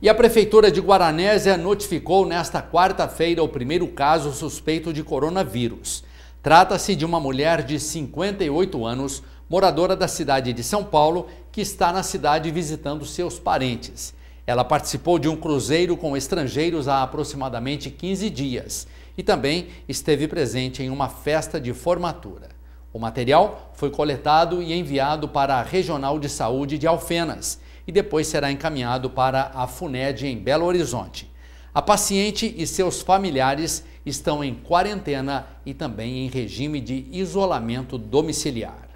E a Prefeitura de Guaranésia notificou nesta quarta-feira o primeiro caso suspeito de coronavírus. Trata-se de uma mulher de 58 anos, moradora da cidade de São Paulo, que está na cidade visitando seus parentes. Ela participou de um cruzeiro com estrangeiros há aproximadamente 15 dias e também esteve presente em uma festa de formatura. O material foi coletado e enviado para a Regional de Saúde de Alfenas e depois será encaminhado para a FUNED em Belo Horizonte. A paciente e seus familiares estão em quarentena e também em regime de isolamento domiciliar.